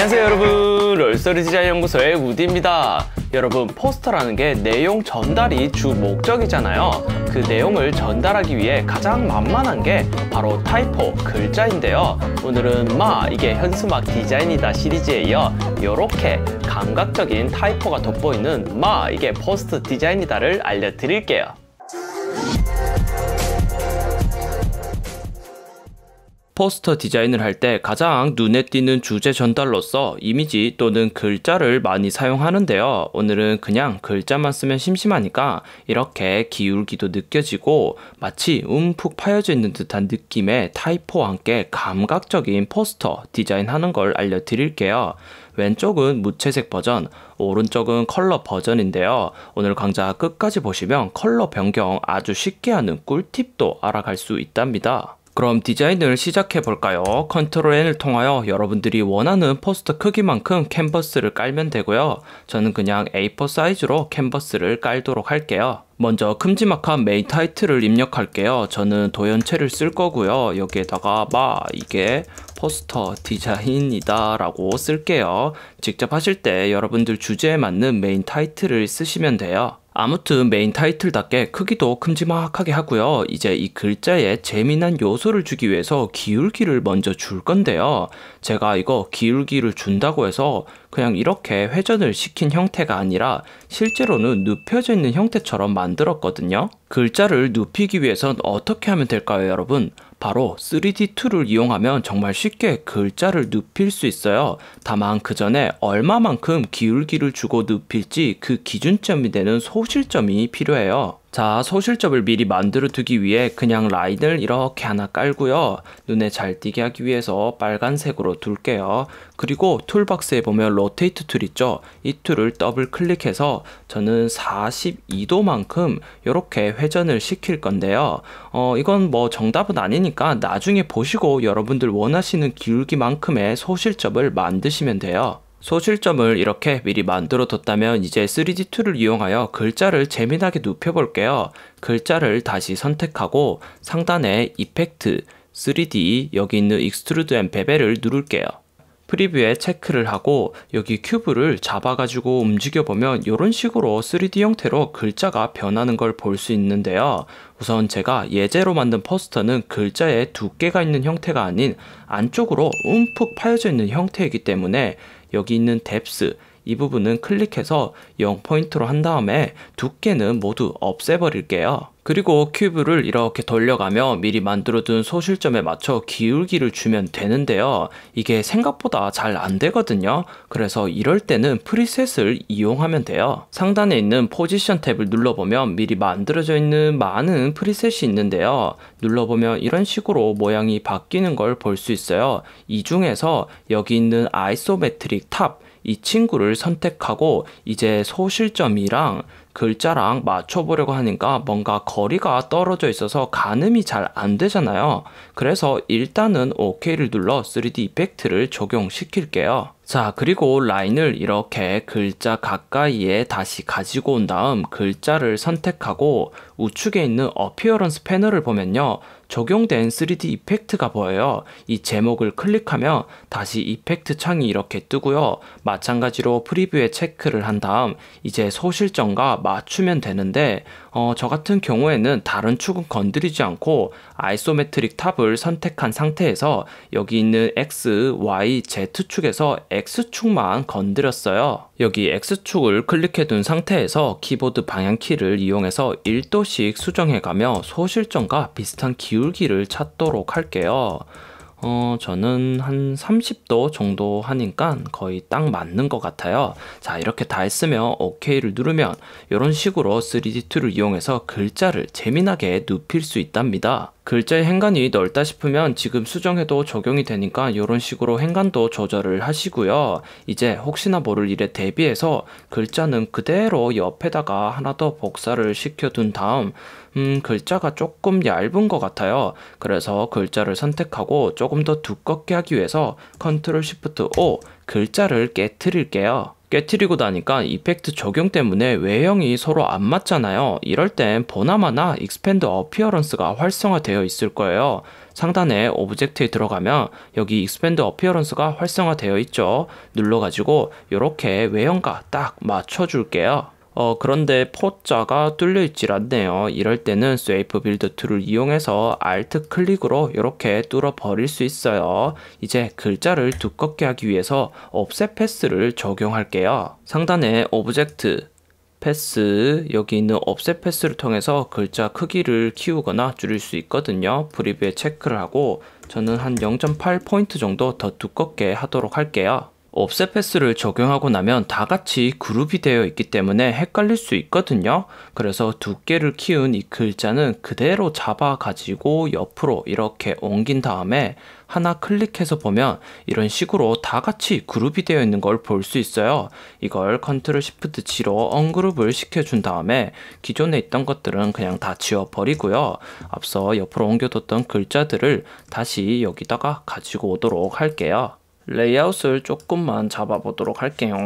안녕하세요 여러분 롤스토리 디자인 연구소의 우디입니다 여러분 포스터라는 게 내용 전달이 주 목적이잖아요 그 내용을 전달하기 위해 가장 만만한 게 바로 타이포 글자인데요 오늘은 마 이게 현수막 디자인이다 시리즈에 이어 이렇게 감각적인 타이포가 돋보이는 마 이게 포스트 디자인이다를 알려드릴게요 포스터 디자인을 할 때 가장 눈에 띄는 주제 전달로서 이미지 또는 글자를 많이 사용하는데요. 오늘은 그냥 글자만 쓰면 심심하니까 이렇게 기울기도 느껴지고 마치 움푹 파여져 있는 듯한 느낌의 타이포와 함께 감각적인 포스터 디자인하는 걸 알려드릴게요. 왼쪽은 무채색 버전, 오른쪽은 컬러 버전인데요. 오늘 강좌 끝까지 보시면 컬러 변경 아주 쉽게 하는 꿀팁도 알아갈 수 있답니다. 그럼 디자인을 시작해 볼까요? 컨트롤 N을 통하여 여러분들이 원하는 포스터 크기만큼 캔버스를 깔면 되고요. 저는 그냥 A4 사이즈로 캔버스를 깔도록 할게요. 먼저 큼지막한 메인 타이틀을 입력할게요. 저는 도연체를 쓸 거고요. 여기에다가 마 이게 포스터 디자인이다 라고 쓸게요. 직접 하실 때 여러분들 주제에 맞는 메인 타이틀을 쓰시면 돼요. 아무튼 메인 타이틀답게 크기도 큼지막하게 하고요. 이제 이 글자에 재미난 요소를 주기 위해서 기울기를 먼저 줄 건데요. 제가 이거 기울기를 준다고 해서 그냥 이렇게 회전을 시킨 형태가 아니라 실제로는 눕혀져 있는 형태처럼 만 만들었거든요. 글자를 눕히기 위해선 어떻게 하면 될까요, 여러분? 바로 3D 툴을 이용하면 정말 쉽게 글자를 눕힐 수 있어요. 다만 그 전에 얼마만큼 기울기를 주고 눕힐지 그 기준점이 되는 소실점이 필요해요. 자, 소실점을 미리 만들어 두기 위해 그냥 라인을 이렇게 하나 깔고요. 눈에 잘 띄게 하기 위해서 빨간색으로 둘게요. 그리고 툴박스에 보면 로테이트 툴 있죠? 이 툴을 더블 클릭해서 저는 42도만큼 이렇게 회전을 시킬 건데요. 어, 이건 뭐 정답은 아니니까 테니까 나중에 보시고 여러분들 원하시는 기울기만큼의 소실점을 만드시면 돼요. 소실점을 이렇게 미리 만들어 뒀다면 이제 3D 툴을 이용하여 글자를 재미나게 눕혀 볼게요. 글자를 다시 선택하고 상단에 이펙트, 3D 여기 있는 익스트루드 앤 베벨을 누를게요. 프리뷰에 체크를 하고 여기 큐브를 잡아가지고 움직여보면 이런 식으로 3D 형태로 글자가 변하는 걸 볼 수 있는데요. 우선 제가 예제로 만든 포스터는 글자의 두께가 있는 형태가 아닌 안쪽으로 움푹 파여져 있는 형태이기 때문에 여기 있는 뎁스, 이 부분은 클릭해서 0포인트로 한 다음에 두께는 모두 없애버릴게요. 그리고 큐브를 이렇게 돌려가며 미리 만들어둔 소실점에 맞춰 기울기를 주면 되는데요. 이게 생각보다 잘 안 되거든요. 그래서 이럴 때는 프리셋을 이용하면 돼요. 상단에 있는 포지션 탭을 눌러보면 미리 만들어져 있는 많은 프리셋이 있는데요. 눌러보면 이런 식으로 모양이 바뀌는 걸 볼 수 있어요. 이 중에서 여기 있는 아이소메트릭 탑, 이 친구를 선택하고 이제 소실점이랑 글자랑 맞춰보려고 하니까 뭔가 거리가 떨어져 있어서 가늠이 잘 안 되잖아요. 그래서 일단은 OK를 눌러 3D 이펙트를 적용시킬게요. 자, 그리고 라인을 이렇게 글자 가까이에 다시 가지고 온 다음 글자를 선택하고 우측에 있는 어피어런스 패널을 보면요. 적용된 3D 이펙트가 보여요. 이 제목을 클릭하면 다시 이펙트 창이 이렇게 뜨고요. 마찬가지로 프리뷰에 체크를 한 다음 이제 소실점과 맞추면 되는데 어, 저 같은 경우에는 다른 축은 건드리지 않고 아이소메트릭 탑을 선택한 상태에서 여기 있는 X, Y, Z축에서 X축만 건드렸어요. 여기 X축을 클릭해 둔 상태에서 키보드 방향키를 이용해서 1도씩 수정해 가며 소실점과 비슷한 기울기를 찾도록 할게요. 어, 저는 한 30도 정도 하니까 거의 딱 맞는 것 같아요. 자, 이렇게 다 했으면 OK를 누르면 이런 식으로 3D 툴을 이용해서 글자를 재미나게 눕힐 수 있답니다. 글자의 행간이 넓다 싶으면 지금 수정해도 적용이 되니까 이런 식으로 행간도 조절을 하시고요. 이제 혹시나 모를 일에 대비해서 글자는 그대로 옆에다가 하나 더 복사를 시켜둔 다음 음, 글자가 조금 얇은 것 같아요. 그래서 글자를 선택하고 조금 더 두껍게 하기 위해서 Ctrl Shift O 글자를 깨뜨릴게요 깨트리고 나니까 이펙트 적용 때문에 외형이 서로 안 맞잖아요. 이럴 땐 보나마나 익스펜드 어피어런스가 활성화되어 있을 거예요. 상단에 오브젝트에 들어가면 여기 익스펜드 어피어런스가 활성화되어 있죠. 눌러가지고 이렇게 외형과 딱 맞춰줄게요. 어, 그런데 포자가 뚫려 있질 않네요. 이럴 때는 스웨이프 빌드 툴을 이용해서 알트 클릭으로 이렇게 뚫어 버릴 수 있어요. 이제 글자를 두껍게 하기 위해서 옵셋 패스를 적용할게요. 상단에 오브젝트 패스 여기 있는 옵셋 패스를 통해서 글자 크기를 키우거나 줄일 수 있거든요 프리뷰에 체크를 하고 저는 한 0.8 포인트 정도 더 두껍게 하도록 할게요 옵셋 패스를 적용하고 나면 다 같이 그룹이 되어 있기 때문에 헷갈릴 수 있거든요. 그래서 두께를 키운 이 글자는 그대로 잡아 가지고 옆으로 이렇게 옮긴 다음에 하나 클릭해서 보면 이런 식으로 다 같이 그룹이 되어 있는 걸 볼 수 있어요. 이걸 컨트롤 시프트 G로 언그룹을 시켜준 다음에 기존에 있던 것들은 그냥 다 지워버리고요. 앞서 옆으로 옮겨뒀던 글자들을 다시 여기다가 가지고 오도록 할게요. 레이아웃을 조금만 잡아보도록 할게요.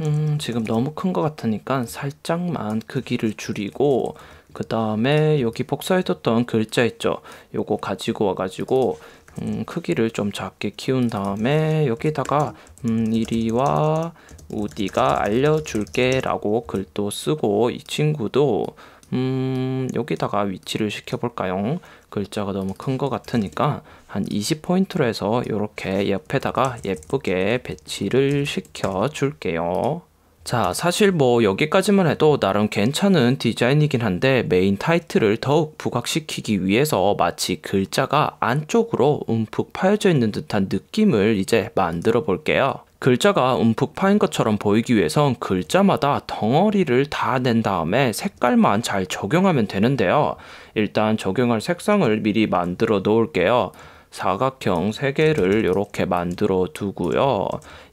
음, 지금 너무 큰 것 같으니까 살짝만 크기를 줄이고 그 다음에 여기 복사해뒀던 글자 있죠? 요거 가지고 와가지고 음, 크기를 좀 작게 키운 다음에 여기다가 음, 이리와 우디가 알려줄게 라고 글도 쓰고 이 친구도 음, 여기다가 위치를 시켜볼까요? 글자가 너무 큰 것 같으니까 한 20포인트로 해서 이렇게 옆에다가 예쁘게 배치를 시켜 줄게요. 자 사실 뭐 여기까지만 해도 나름 괜찮은 디자인이긴 한데 메인 타이틀을 더욱 부각시키기 위해서 마치 글자가 안쪽으로 움푹 파여져 있는 듯한 느낌을 이제 만들어 볼게요. 글자가 움푹 파인 것처럼 보이기 위해선 글자마다 덩어리를 다 낸 다음에 색깔만 잘 적용하면 되는데요. 일단 적용할 색상을 미리 만들어 놓을게요. 사각형 3개를 이렇게 만들어 두고요.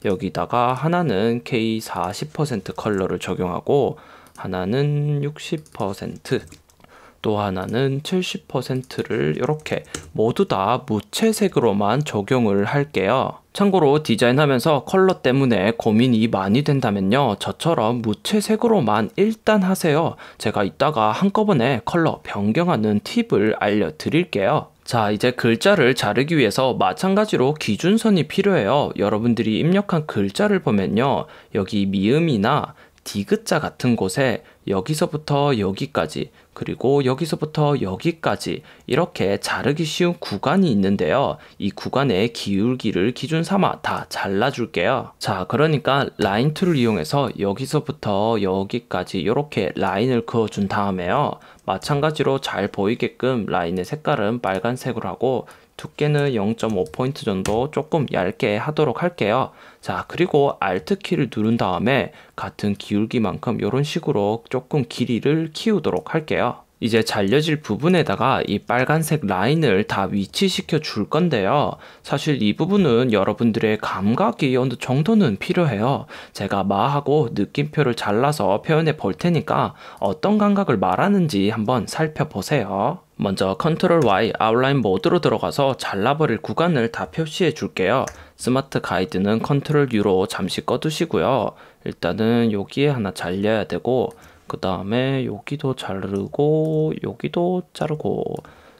여기다가 하나는 K 40% 컬러를 적용하고 하나는 60%또 하나는 70%를 이렇게 모두 다 무채색으로만 적용을 할게요. 참고로 디자인하면서 컬러 때문에 고민이 많이 된다면요 저처럼 무채색으로만 일단 하세요 제가 이따가 한꺼번에 컬러 변경하는 팁을 알려드릴게요 자, 이제 글자를 자르기 위해서 마찬가지로 기준선이 필요해요. 여러분들이 입력한 글자를 보면요. 여기 미음이나 디귿자 같은 곳에 여기서부터 여기까지 그리고 여기서부터 여기까지 이렇게 자르기 쉬운 구간이 있는데요. 이 구간의 기울기를 기준 삼아 다 잘라줄게요. 자, 그러니까 라인 툴을 이용해서 여기서부터 여기까지 이렇게 라인을 그어준 다음에요. 마찬가지로 잘 보이게끔 라인의 색깔은 빨간색으로 하고 두께는 0.5포인트 정도 조금 얇게 하도록 할게요. 자, 그리고 Alt키를 누른 다음에 같은 기울기만큼 이런 식으로 조금 길이를 키우도록 할게요. 이제 잘려질 부분에다가 이 빨간색 라인을 다 위치시켜 줄 건데요. 사실 이 부분은 여러분들의 감각이 어느 정도는 필요해요. 제가 마하고 느낌표를 잘라서 표현해 볼 테니까 어떤 감각을 말하는지 한번 살펴보세요. 먼저 컨트롤 Y 아웃라인 모드로 들어가서 잘라버릴 구간을 다 표시해 줄게요. 스마트 가이드는 컨트롤 U로 잠시 꺼두시고요. 일단은 여기에 하나 잘려야 되고 그 다음에 여기도 자르고 여기도 자르고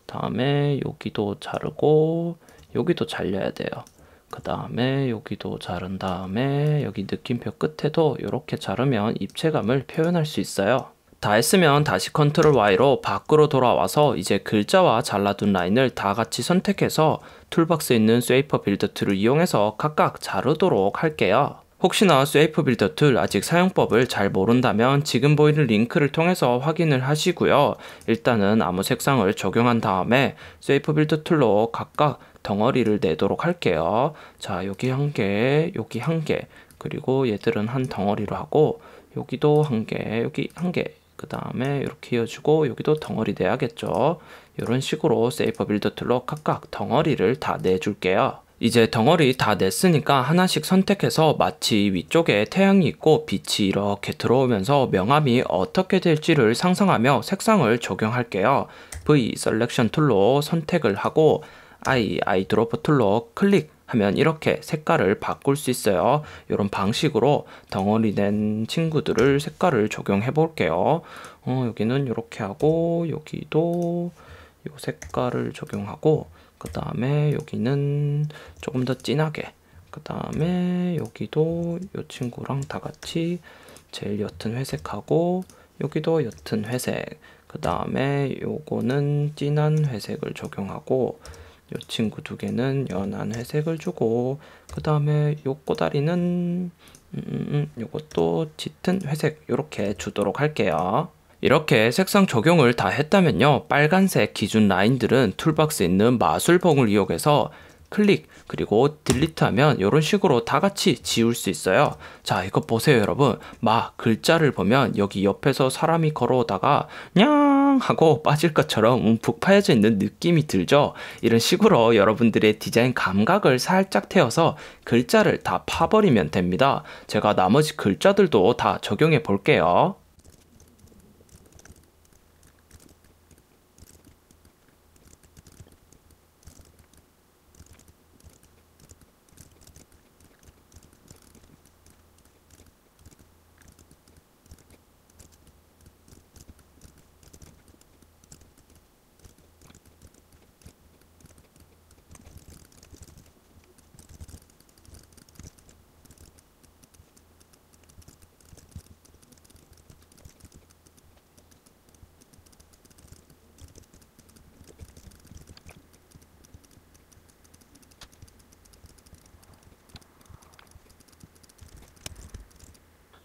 다음에 여기도 자르고 여기도 잘려야 돼요. 그 다음에 여기도 자른 다음에 여기 느낌표 끝에도 이렇게 자르면 입체감을 표현할 수 있어요. 다 했으면 다시 컨트롤 Y로 밖으로 돌아와서 이제 글자와 잘라둔 라인을 다 같이 선택해서 툴박스에 있는 쉐이퍼 빌드 툴을 이용해서 각각 자르도록 할게요. 혹시나 쉐이퍼 빌드툴 아직 사용법을 잘 모른다면 지금 보이는 링크를 통해서 확인을 하시고요. 일단은 아무 색상을 적용한 다음에 쉐이퍼 빌드 툴로 각각 덩어리를 내도록 할게요. 자 여기 한 개, 여기 한 개, 그리고 얘들은 한 덩어리로 하고 여기도 한 개, 여기 한 개, 그 다음에 이렇게 이어주고 여기도 덩어리 내야겠죠. 이런 식으로 세이퍼 빌더 툴로 각각 덩어리를 다 내줄게요. 이제 덩어리 다 냈으니까 하나씩 선택해서 마치 위쪽에 태양이 있고 빛이 이렇게 들어오면서 명암이 어떻게 될지를 상상하며 색상을 적용할게요. V 셀렉션 툴로 선택을 하고 I 아이드로퍼 툴로 클릭 하면 이렇게 색깔을 바꿀 수 있어요. 이런 방식으로 덩어리 된 친구들을 색깔을 적용해 볼게요. 어, 여기는 이렇게 하고 여기도 이 색깔을 적용하고 그 다음에 여기는 조금 더 진하게 그 다음에 여기도 이 친구랑 다 같이 제일 옅은 회색하고 여기도 옅은 회색 그 다음에 요거는 진한 회색을 적용하고 이 친구 두 개는 연한 회색을 주고 그 다음에 요 꼬다리는 음, 음, 음, 요것도 짙은 회색 요렇게 주도록 할게요. 이렇게 색상 적용을 다 했다면요. 빨간색 기준 라인들은 툴박스에 있는 마술봉을 이용해서 클릭 그리고 딜리트 하면 이런 식으로 다 같이 지울 수 있어요 자 이거 보세요 여러분 마 글자를 보면 여기 옆에서 사람이 걸어오다가 냐 하고 빠질 것처럼 움푹 파여져 있는 느낌이 들죠. 이런 식으로 여러분들의 디자인 감각을 살짝 태워서 글자를 다 파버리면 됩니다. 제가 나머지 글자들도 다 적용해 볼게요.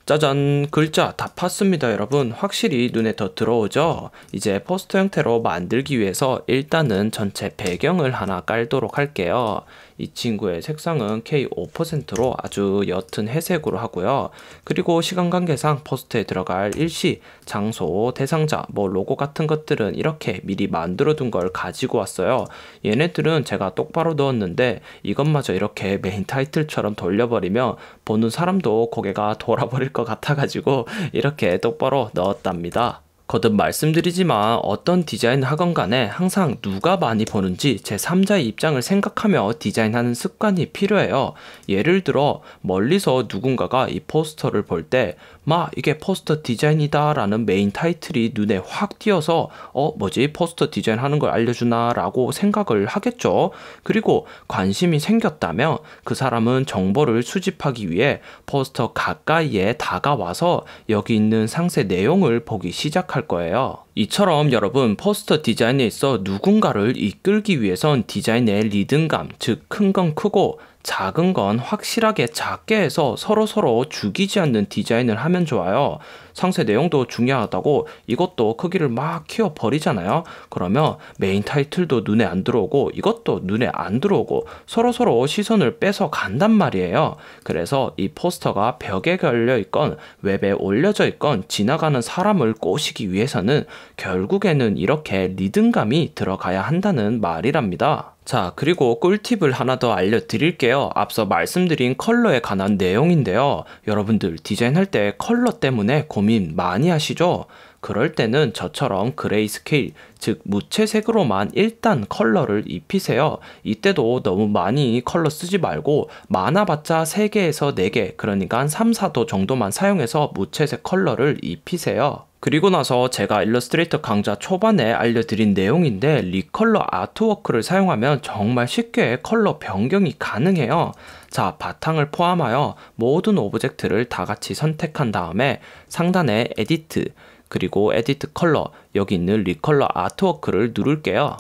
짜잔 글자 다 팠습니다 여러분 확실히 눈에 더 들어오죠 이제 포스터 형태로 만들기 위해서 일단은 전체 배경을 하나 깔도록 할게요 이 친구의 색상은 K5%로 아주 옅은 회색으로 하고요. 그리고 시간 관계상 포스트에 들어갈 일시, 장소, 대상자, 뭐 로고 같은 것들은 이렇게 미리 만들어 둔 걸 가지고 왔어요. 얘네들은 제가 똑바로 넣었는데 이것마저 이렇게 메인 타이틀처럼 돌려버리면 보는 사람도 고개가 돌아버릴 것 같아가지고 이렇게 똑바로 넣었답니다. 거듭 말씀드리지만 어떤 디자인 학원 간에 항상 누가 많이 보는지 제3자의 입장을 생각하며 디자인하는 습관이 필요해요. 예를 들어 멀리서 누군가가 이 포스터를 볼 때마 이게 포스터 디자인이다 라는 메인 타이틀이 눈에 확 띄어서 어 뭐지 포스터 디자인하는 걸 알려주나 라고 생각을 하겠죠. 그리고 관심이 생겼다면 그 사람은 정보를 수집하기 위해 포스터 가까이에 다가와서 여기 있는 상세 내용을 보기 시작 생각할 거예요. 이처럼 여러분 포스터 디자인에 있어 누군가를 이끌기 위해선 디자인의 리듬감, 즉 큰 건 크고 작은 건 확실하게 작게 해서 서로서로 서로 죽이지 않는 디자인을 하면 좋아요. 상세 내용도 중요하다고 이것도 크기를 막 키워 버리잖아요. 그러면 메인 타이틀도 눈에 안 들어오고 이것도 눈에 안 들어오고 서로서로 서로 시선을 빼서 간단 말이에요. 그래서 이 포스터가 벽에 걸려 있건 웹에 올려져 있건 지나가는 사람을 꼬시기 위해서는 결국에는 이렇게 리듬감이 들어가야 한다는 말이랍니다. 자, 그리고 꿀팁을 하나 더 알려드릴게요. 앞서 말씀드린 컬러에 관한 내용인데요. 여러분들 디자인할 때 컬러 때문에 고민 고민 많이 하시죠? 그럴 때는 저처럼 그레이스케일, 즉 무채색으로만 일단 컬러를 입히세요. 이때도 너무 많이 컬러 쓰지 말고 많아봤자 3개에서 4개, 그러니까 3, 4도 정도만 사용해서 무채색 컬러를 입히세요. 그리고 나서 제가 일러스트레이터 강좌 초반에 알려드린 내용인데 리컬러 아트워크를 사용하면 정말 쉽게 컬러 변경이 가능해요. 자, 바탕을 포함하여 모든 오브젝트를 다 같이 선택한 다음에 상단에 에디트, 그리고 에디트 컬러, 여기 있는 리컬러 아트워크를 누를게요.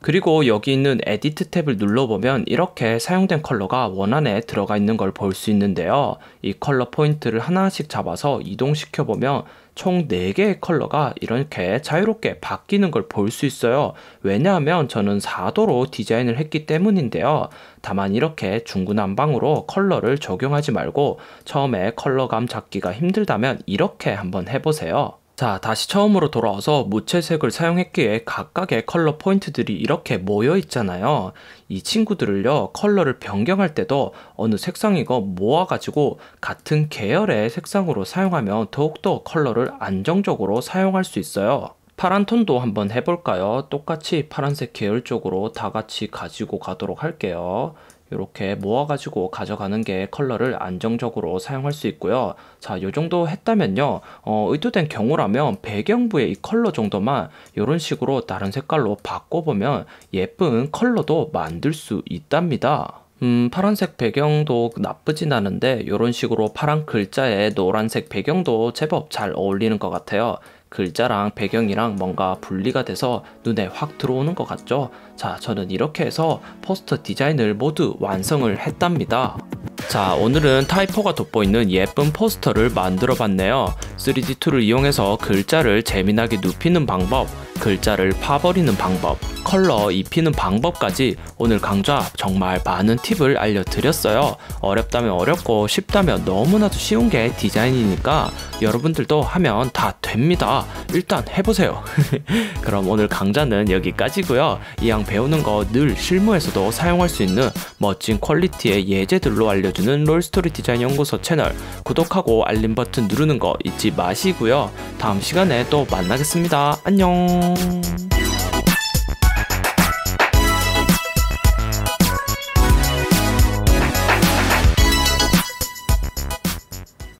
그리고 여기 있는 에디트 탭을 눌러보면 이렇게 사용된 컬러가 원안에 들어가 있는 걸 볼 수 있는데요. 이 컬러 포인트를 하나씩 잡아서 이동시켜보면 총 4개의 컬러가 이렇게 자유롭게 바뀌는 걸 볼 수 있어요. 왜냐하면 저는 4도로 디자인을 했기 때문인데요. 다만 이렇게 중구난방으로 컬러를 적용하지 말고 처음에 컬러감 잡기가 힘들다면 이렇게 한번 해보세요. 자 다시 처음으로 돌아와서 무채색을 사용했기에 각각의 컬러 포인트들이 이렇게 모여 있잖아요 이 친구들을요 컬러를 변경할 때도 어느 색상이거 모아 가지고 같은 계열의 색상으로 사용하면 더욱더 컬러를 안정적으로 사용할 수 있어요 파란 톤도 한번 해볼까요 똑같이 파란색 계열 쪽으로 다 같이 가지고 가도록 할게요 이렇게 모아가지고 가져가는 게 컬러를 안정적으로 사용할 수 있고요. 자, 요 정도 했다면요. 어, 의도된 경우라면 배경부의 이 컬러 정도만 이런 식으로 다른 색깔로 바꿔보면 예쁜 컬러도 만들 수 있답니다. 음, 파란색 배경도 나쁘진 않은데 이런 식으로 파란 글자에 노란색 배경도 제법 잘 어울리는 것 같아요. 글자랑 배경이랑 뭔가 분리가 돼서 눈에 확 들어오는 것 같죠? 자, 저는 이렇게 해서 포스터 디자인을 모두 완성을 했답니다. 자 오늘은 타이퍼가 돋보이는 예쁜 포스터를 만들어 봤네요 3D 툴을 이용해서 글자를 재미나게 눕히는 방법 글자를 파버리는 방법 컬러 입히는 방법까지 오늘 강좌 정말 많은 팁을 알려드렸어요 어렵다면 어렵고 쉽다면 너무나도 쉬운 게 디자인이니까 여러분들도 하면 다 됩니다 일단 해보세요 그럼 오늘 강좌는 여기까지고요 이왕 배우는 거 늘 실무에서도 사용할 수 있는 멋진 퀄리티의 예제들로 알려드릴게요 알려주는 롤스토리 디자인 연구소 채널 구독하고 알림 버튼 누르는 거 잊지 마시고요. 다음 시간에 또 만나겠습니다. 안녕!